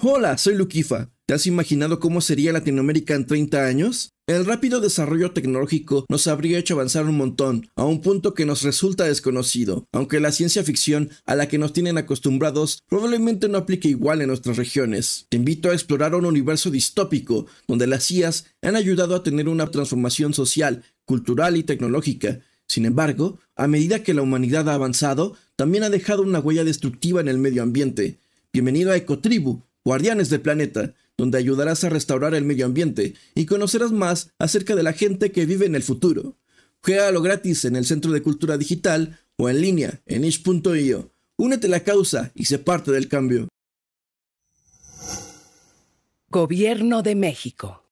Hola, soy Lukifa. ¿Te has imaginado cómo sería Latinoamérica en 30 años? El rápido desarrollo tecnológico nos habría hecho avanzar un montón, a un punto que nos resulta desconocido, aunque la ciencia ficción a la que nos tienen acostumbrados probablemente no aplique igual en nuestras regiones. Te invito a explorar un universo distópico, donde las CIAs han ayudado a tener una transformación social, cultural y tecnológica. Sin embargo, a medida que la humanidad ha avanzado, también ha dejado una huella destructiva en el medio ambiente. Bienvenido a Ecotribu, Guardianes del Planeta, donde ayudarás a restaurar el medio ambiente y conocerás más acerca de la gente que vive en el futuro. lo gratis en el Centro de Cultura Digital o en línea en itch.io. Únete a la causa y sé parte del cambio. Gobierno de México.